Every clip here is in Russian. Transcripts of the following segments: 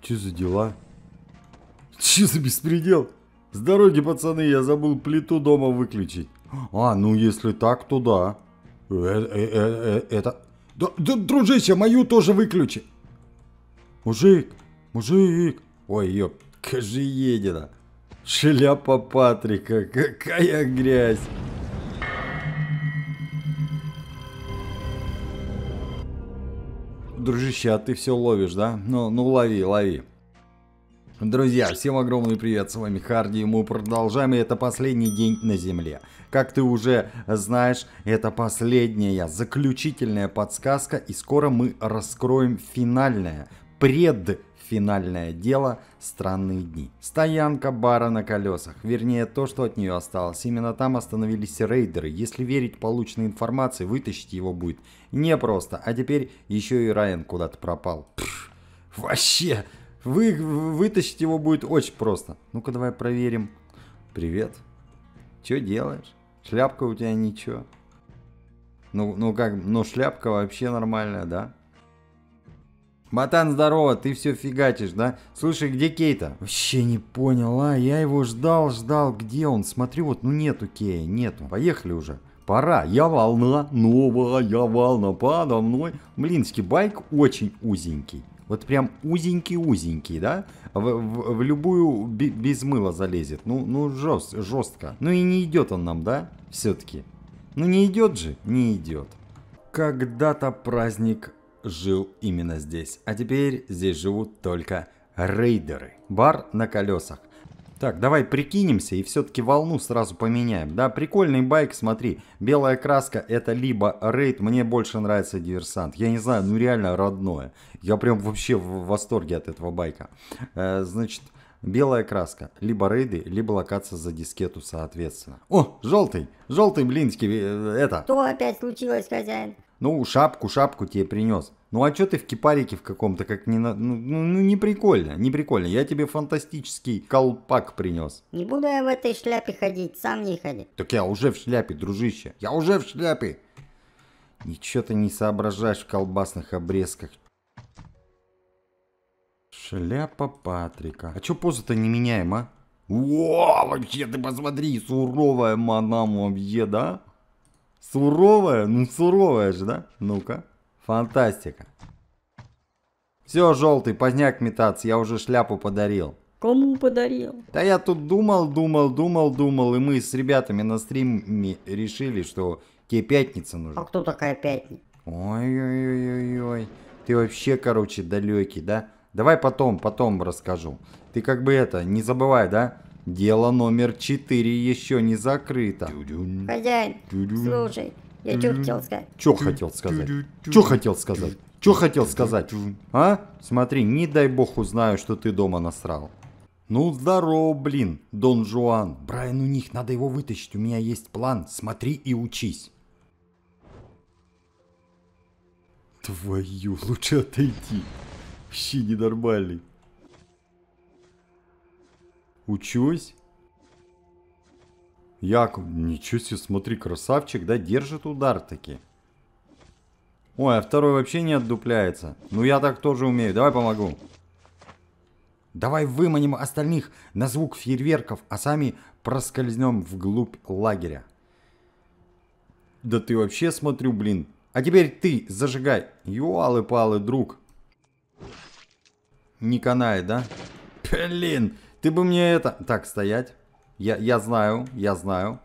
Че за дела? Че за беспредел? С дороги, пацаны, я забыл плиту дома выключить. А, ну если так, то да. Э -э -э, э Это... Да, да, дружище, мою тоже выключи. Мужик, мужик. Ой, ёп, кожиедина. Шляпа Патрика, какая грязь. дружище, а ты все ловишь, да? Ну, ну лови, лови. Друзья, всем огромный привет, с вами Харди, мы продолжаем, и это последний день на Земле. Как ты уже знаешь, это последняя, заключительная подсказка, и скоро мы раскроем финальное, пред Финальное дело – странные дни. Стоянка бара на колесах, вернее то, что от нее осталось. Именно там остановились рейдеры. Если верить полученной информации, вытащить его будет непросто. А теперь еще и Райан куда-то пропал. Пфф, вообще, вы, вытащить его будет очень просто. Ну-ка давай проверим. Привет. Че делаешь? Шляпка у тебя ничего. Ну, ну как, ну шляпка вообще нормальная, да? Батан, здорово, ты все фигачишь, да? Слушай, где Кейта? Вообще не понял, а? Я его ждал, ждал, где он? Смотрю, вот, ну нету Кея, нету. Поехали уже. Пора, я волна, новая я волна, подо мной. Блин, байк очень узенький. Вот прям узенький-узенький, да? В, в, в любую без мыла залезет. Ну, ну жест, жестко. Ну и не идет он нам, да? Все-таки. Ну не идет же? Не идет. Когда-то праздник жил именно здесь. А теперь здесь живут только рейдеры. Бар на колесах. Так, давай прикинемся и все-таки волну сразу поменяем. Да, прикольный байк, смотри. Белая краска это либо рейд, мне больше нравится диверсант. Я не знаю, ну реально родное. Я прям вообще в восторге от этого байка. Э, значит, белая краска. Либо рейды, либо локация за дискету соответственно. О, желтый! Желтый, блинский, э, это... Что опять случилось, хозяин? Ну, шапку, шапку тебе принес. Ну а что ты в кипарике в каком-то как не на... Ну, ну, ну не прикольно, не прикольно. Я тебе фантастический колпак принес. Не буду я в этой шляпе ходить, сам не ходи. Так я уже в шляпе, дружище. Я уже в шляпе. Ничего ты не соображаешь в колбасных обрезках. Шляпа Патрика. А чё позу-то не меняем, а? О, вообще ты посмотри, суровая мадам вообще, да? Суровая? Ну суровая же, да? Ну-ка, фантастика. Все, желтый, поздняк метаться, я уже шляпу подарил. Кому подарил? Да я тут думал, думал, думал, думал, и мы с ребятами на стриме решили, что тебе пятница нужна. А кто такая пятница? Ой-ой-ой-ой, ты вообще, короче, далекий, да? Давай потом, потом расскажу. Ты как бы это, не забывай, да? Дело номер четыре еще не закрыто. Хозяин, слушай, я что хотел сказать? Что хотел сказать? Что хотел сказать? Что хотел сказать? А? Смотри, не дай бог узнаю, что ты дома насрал. Ну здорово, блин, Дон Жуан. Брайан у них, надо его вытащить, у меня есть план. Смотри и учись. Твою, лучше отойти. Щи ненормальный учусь. Яков, ничего себе, смотри, красавчик, да, держит удар таки. Ой, а второй вообще не отдупляется. Ну я так тоже умею, давай помогу. Давай выманим остальных на звук фейерверков, а сами проскользнем вглубь лагеря. Да ты вообще смотрю, блин. А теперь ты зажигай. Юалы-палы, друг. Не канает, да? Блин, ты бы мне это... Так, стоять. Я, я знаю, я знаю.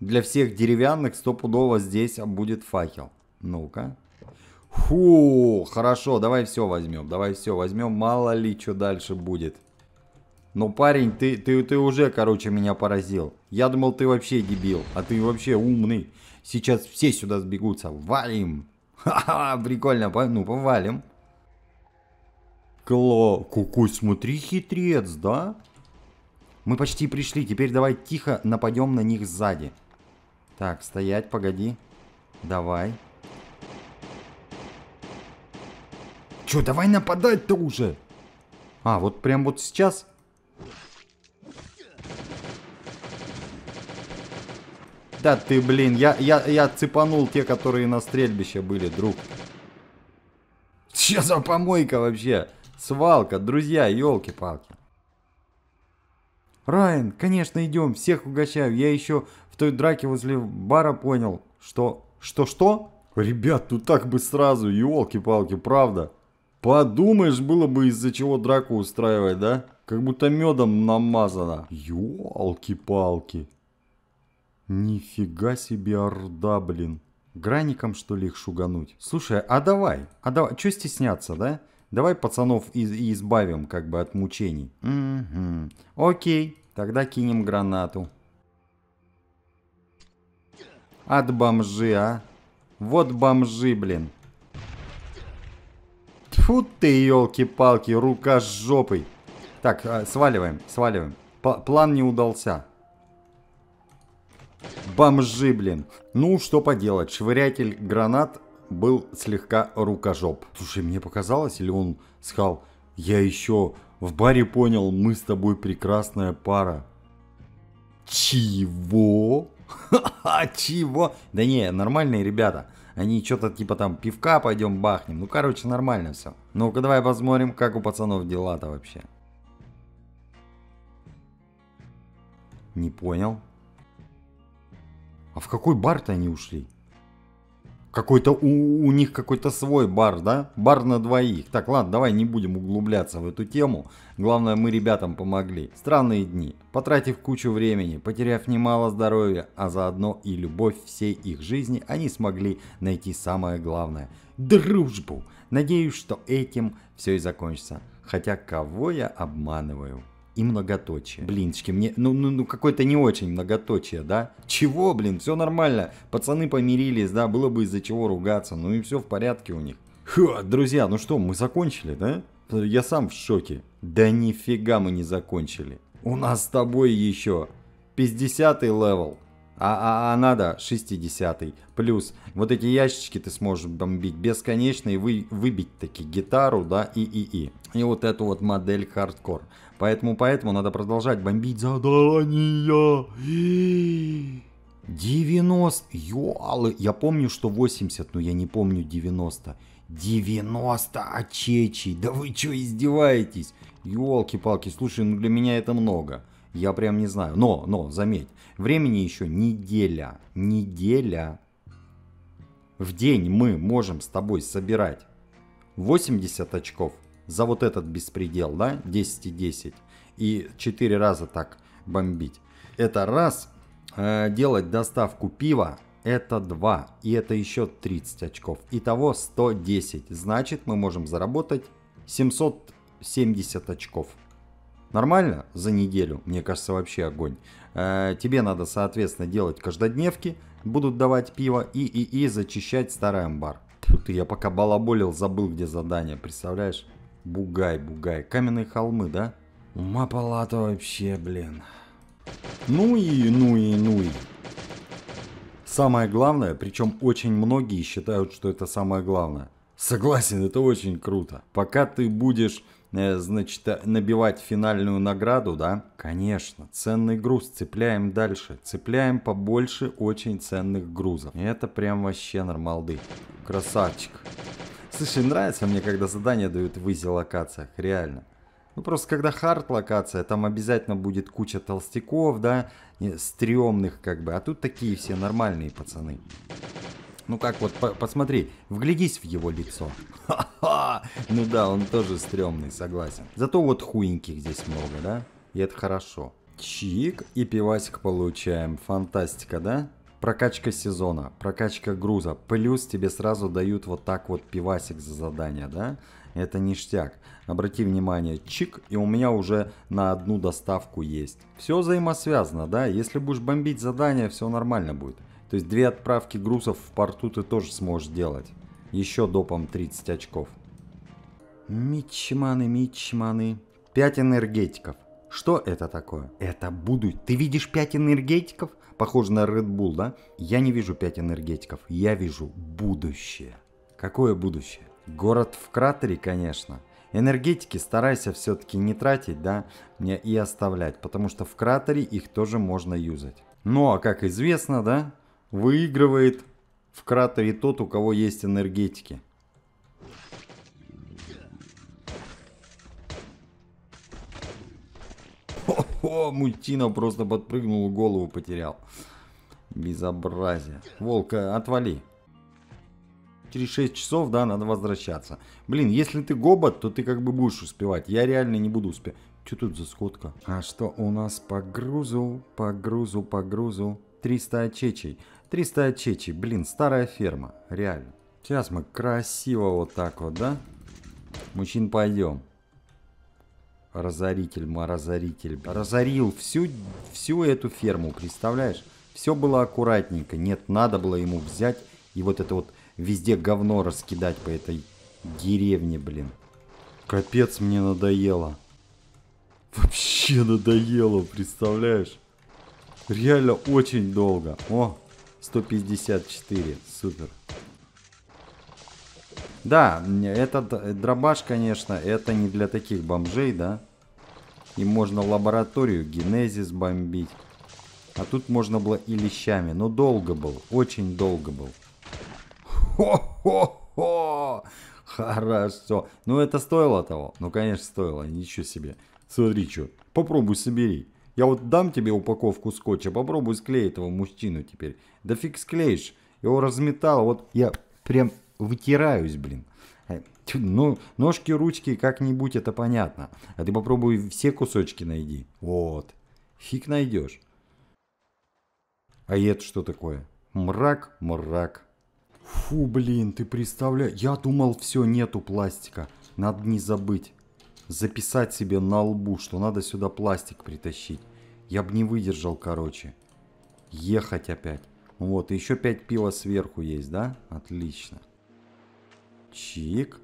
Для всех деревянных стопудово здесь будет факел. Ну-ка. Фу, хорошо, давай все возьмем, давай все возьмем. Мало ли, что дальше будет. Ну, парень, ты, ты, ты уже, короче, меня поразил. Я думал, ты вообще дебил, а ты вообще умный. Сейчас все сюда сбегутся. Валим! Ха-ха, прикольно, ну, повалим. Кло... Кукуй, смотри, хитрец, да? Мы почти пришли. Теперь давай тихо нападем на них сзади. Так, стоять, погоди. Давай. Че, давай нападать-то уже? А, вот прям вот сейчас? Да ты, блин, я, я, я цепанул те, которые на стрельбище были, друг. Че за помойка вообще? Свалка, друзья, елки-палки. Райан, конечно, идем, всех угощаю. Я еще в той драке возле бара понял, что... Что-что? Ребят, ну так бы сразу, елки-палки, правда. Подумаешь, было бы из-за чего драку устраивать, да? Как будто медом намазано. Елки-палки. Нифига себе орда, блин. Граником, что ли, их шугануть? Слушай, а давай, а давай, что стесняться, да? Давай пацанов и, избавим как бы от мучений. Угу. Окей, тогда кинем гранату. От бомжи, а. Вот бомжи, блин. Тьфу ты, елки-палки, рука с жопой. Так, а, сваливаем, сваливаем. П план не удался. Бомжи, блин. Ну, что поделать, швырятель гранат был слегка рукожоп. Слушай, мне показалось, или он сказал, я еще в баре понял, мы с тобой прекрасная пара. Чего? «А чего? Да не, нормальные ребята. Они что-то типа там пивка пойдем бахнем. Ну, короче, нормально все. Ну-ка, давай посмотрим, как у пацанов дела-то вообще. Не понял. А в какой бар-то они ушли? какой-то у, у них какой-то свой бар, да? Бар на двоих. Так, ладно, давай не будем углубляться в эту тему. Главное, мы ребятам помогли. Странные дни. Потратив кучу времени, потеряв немало здоровья, а заодно и любовь всей их жизни, они смогли найти самое главное – дружбу. Надеюсь, что этим все и закончится. Хотя кого я обманываю? и многоточие. Блинчики, мне, ну, ну, ну какое-то не очень многоточие, да? Чего, блин, все нормально, пацаны помирились, да, было бы из-за чего ругаться, ну и все в порядке у них. Ха, друзья, ну что, мы закончили, да? Я сам в шоке. Да нифига мы не закончили. У нас с тобой еще 50 левел а, а, а надо 60 Плюс вот эти ящички ты сможешь бомбить бесконечно и вы, выбить таки гитару, да, и, и, и. И вот эту вот модель хардкор. Поэтому, поэтому надо продолжать бомбить задания. 90, ёлы, я помню, что 80, но я не помню 90. 90 очечий, да вы что издеваетесь? Ёлки-палки, слушай, ну для меня это много. Я прям не знаю. Но, но, заметь, Времени еще неделя. Неделя. В день мы можем с тобой собирать 80 очков за вот этот беспредел, да, 10 и 10. И 4 раза так бомбить. Это раз. Э, делать доставку пива это 2, и это еще 30 очков. Итого 110. Значит, мы можем заработать 770 очков. Нормально за неделю, мне кажется, вообще огонь. Э, тебе надо, соответственно, делать каждодневки, будут давать пиво и, и, и зачищать старый амбар. Тут я пока балаболил, забыл, где задание, представляешь? Бугай, бугай. Каменные холмы, да? Ума палата вообще, блин. Ну и, ну и, ну и. Самое главное, причем очень многие считают, что это самое главное. Согласен, это очень круто. Пока ты будешь Э, значит, э, набивать финальную награду, да? Конечно, ценный груз цепляем дальше. Цепляем побольше очень ценных грузов. И это прям вообще нормалды. Красавчик. Слушай, нравится мне, когда задания дают в изи локациях, реально. Ну просто когда хард локация, там обязательно будет куча толстяков, да, стрёмных как бы. А тут такие все нормальные пацаны. Ну как вот, по посмотри, вглядись в его лицо. Ха-ха! Ну да, он тоже стрёмный, согласен. Зато вот хуеньких здесь много, да? И это хорошо. Чик и пивасик получаем. Фантастика, да? Прокачка сезона, прокачка груза. Плюс тебе сразу дают вот так вот пивасик за задание, да? Это ништяк. Обрати внимание, чик, и у меня уже на одну доставку есть. Все взаимосвязано, да? Если будешь бомбить задание, все нормально будет. То есть две отправки грузов в порту ты тоже сможешь делать. Еще допом 30 очков. Мичманы, мичманы. 5 энергетиков. Что это такое? Это будут. Ты видишь 5 энергетиков? Похоже на Red Bull, да? Я не вижу 5 энергетиков. Я вижу будущее. Какое будущее? Город в кратере, конечно. Энергетики старайся все-таки не тратить, да, и оставлять, потому что в кратере их тоже можно юзать. Ну а как известно, да, Выигрывает в кратере тот, у кого есть энергетики. О, Мультина просто подпрыгнул, голову потерял. Безобразие. Волка, э, отвали. Через 6 часов, да, надо возвращаться. Блин, если ты гобот, то ты как бы будешь успевать. Я реально не буду успевать. Что тут за сходка? А что у нас по грузу, по грузу, по грузу? 300 очечей. 300 чечи, блин, старая ферма, реально. Сейчас мы красиво вот так вот, да? Мужчин, пойдем. Разоритель, разоритель. Разорил всю, всю эту ферму, представляешь? Все было аккуратненько. Нет, надо было ему взять и вот это вот везде говно раскидать по этой деревне, блин. Капец, мне надоело. Вообще надоело, представляешь? Реально очень долго. О, 154. Супер. Да, этот э, дробаш, конечно, это не для таких бомжей, да? Им можно лабораторию генезис бомбить. А тут можно было и лещами. Но долго был, очень долго был. Хо-хо-хо! Хорошо. Ну, это стоило того? Ну, конечно, стоило. Ничего себе. Смотри, что. Попробуй собери. Я вот дам тебе упаковку скотча, попробуй склеить этого мужчину теперь. Да фиг склеишь, его разметало, вот я прям вытираюсь, блин. Э, ну, ножки, ручки, как-нибудь это понятно. А ты попробуй все кусочки найди. Вот. Фиг найдешь. А это что такое? Мрак, мрак. Фу, блин, ты представляешь, я думал, все, нету пластика. Надо не забыть записать себе на лбу, что надо сюда пластик притащить. Я бы не выдержал, короче. Ехать опять. Ну вот, и еще пять пива сверху есть, да? Отлично. Чик.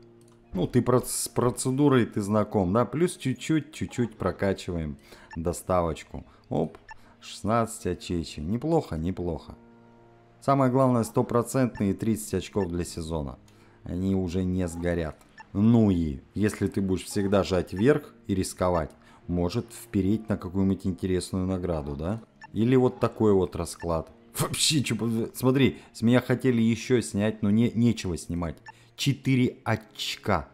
Ну, ты с процедурой ты знаком, да? Плюс чуть-чуть, чуть-чуть прокачиваем доставочку. Оп, 16 очечи. Неплохо, неплохо. Самое главное, стопроцентные 30 очков для сезона. Они уже не сгорят. Ну и если ты будешь всегда жать вверх и рисковать, может впереть на какую-нибудь интересную награду, да? Или вот такой вот расклад. Вообще, чё, смотри, с меня хотели еще снять, но не, нечего снимать. 4 очка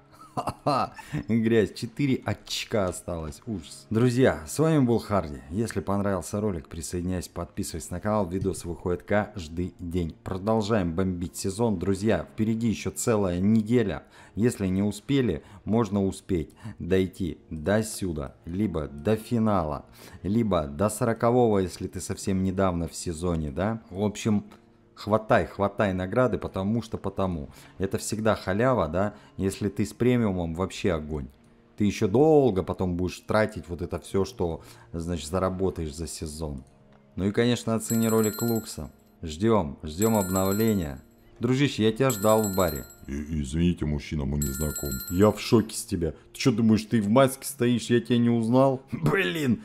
грязь, 4 очка осталось, ужас. Друзья, с вами был Харди. Если понравился ролик, присоединяйся, подписывайся на канал. Видосы выходят каждый день. Продолжаем бомбить сезон. Друзья, впереди еще целая неделя. Если не успели, можно успеть дойти до сюда, либо до финала, либо до 40 если ты совсем недавно в сезоне, да? В общем, хватай, хватай награды, потому что потому. Это всегда халява, да, если ты с премиумом вообще огонь. Ты еще долго потом будешь тратить вот это все, что, значит, заработаешь за сезон. Ну и, конечно, оцени ролик Лукса. Ждем, ждем обновления. Дружище, я тебя ждал в баре. И, извините, мужчина, мы не знаком. Я в шоке с тебя. Ты что думаешь, ты в маске стоишь, я тебя не узнал? Блин,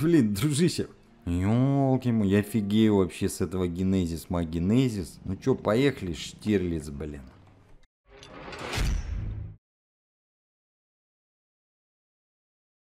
блин, дружище, Ёлки мы, я офигею вообще с этого генезис, магенезис, Ну чё, поехали, Штирлиц, блин.